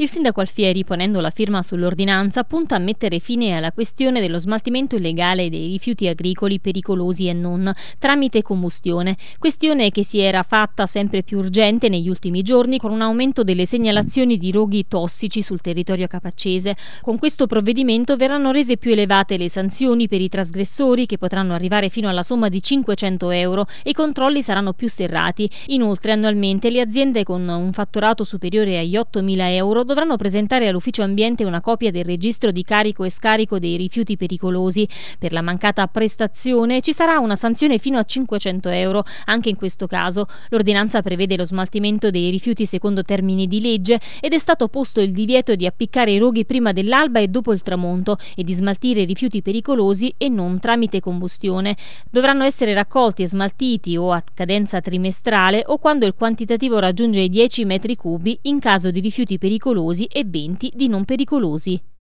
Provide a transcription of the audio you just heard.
Il sindaco Alfieri, ponendo la firma sull'ordinanza, punta a mettere fine alla questione dello smaltimento illegale dei rifiuti agricoli pericolosi e non, tramite combustione, questione che si era fatta sempre più urgente negli ultimi giorni con un aumento delle segnalazioni di roghi tossici sul territorio capaccese. Con questo provvedimento verranno rese più elevate le sanzioni per i trasgressori che potranno arrivare fino alla somma di 500 euro e i controlli saranno più serrati. Inoltre annualmente le aziende con un fatturato superiore agli 8.000 euro dovranno presentare all'Ufficio Ambiente una copia del registro di carico e scarico dei rifiuti pericolosi. Per la mancata prestazione ci sarà una sanzione fino a 500 euro. Anche in questo caso l'ordinanza prevede lo smaltimento dei rifiuti secondo termini di legge ed è stato posto il divieto di appiccare i roghi prima dell'alba e dopo il tramonto e di smaltire rifiuti pericolosi e non tramite combustione. Dovranno essere raccolti e smaltiti o a cadenza trimestrale o quando il quantitativo raggiunge i 10 metri cubi in caso di rifiuti pericolosi pericolosi e 20 di non pericolosi.